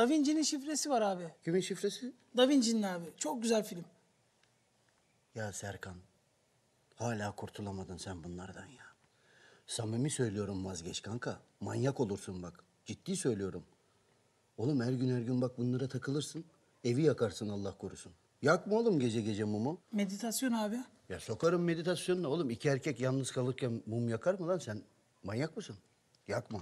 Da Vinci'nin şifresi var abi. Kimin şifresi? Da Vinci'nin abi. Çok güzel film. Ya Serkan, hala kurtulamadın sen bunlardan ya. Samimi söylüyorum vazgeç kanka. Manyak olursun bak. Ciddi söylüyorum. Oğlum her gün her gün bak bunlara takılırsın. Evi yakarsın Allah korusun. Yakma oğlum gece gece mumu. Meditasyon abi. Ya sokarım meditasyonuna oğlum. iki erkek yalnız kalırken mum yakar mı lan sen? Manyak mısın? Yakma.